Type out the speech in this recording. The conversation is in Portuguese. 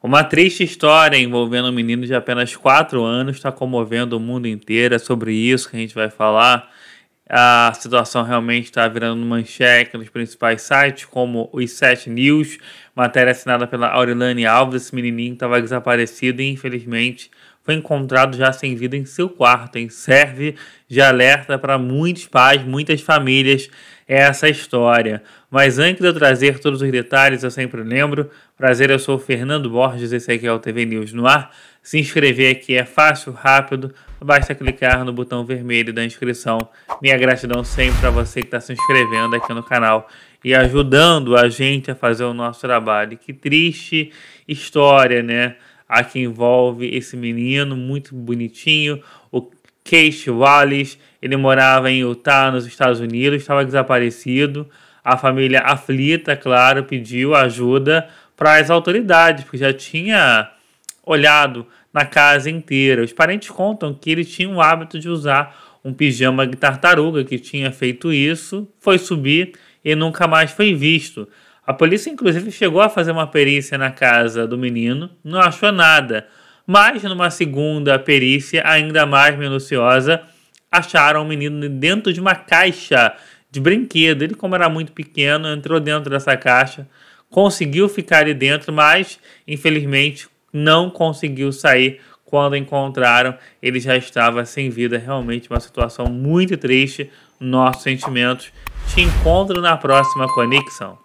Uma triste história envolvendo um menino de apenas 4 anos está comovendo o mundo inteiro. É sobre isso que a gente vai falar. A situação realmente está virando manchete nos principais sites, como os 7 News, matéria assinada pela Aurilane Alves. Esse menininho estava desaparecido e, infelizmente, foi encontrado já sem vida em seu quarto. Hein? Serve de alerta para muitos pais, muitas famílias essa história. Mas antes de eu trazer todos os detalhes, eu sempre lembro. Prazer, eu sou o Fernando Borges, esse aqui é o TV News no ar. Se inscrever aqui é fácil, rápido, basta clicar no botão vermelho da inscrição. Minha gratidão sempre a você que está se inscrevendo aqui no canal e ajudando a gente a fazer o nosso trabalho. Que triste história, né? A que envolve esse menino muito bonitinho, o Case Wallace, ele morava em Utah, nos Estados Unidos, estava desaparecido. A família aflita, claro, pediu ajuda para as autoridades, porque já tinha olhado na casa inteira. Os parentes contam que ele tinha o hábito de usar um pijama de tartaruga, que tinha feito isso, foi subir e nunca mais foi visto. A polícia, inclusive, chegou a fazer uma perícia na casa do menino, não achou nada mas numa segunda perícia ainda mais minuciosa, acharam o um menino dentro de uma caixa de brinquedo. Ele, como era muito pequeno, entrou dentro dessa caixa, conseguiu ficar ali dentro, mas infelizmente não conseguiu sair. Quando encontraram, ele já estava sem vida. Realmente uma situação muito triste. Nossos sentimentos. Te encontro na próxima conexão.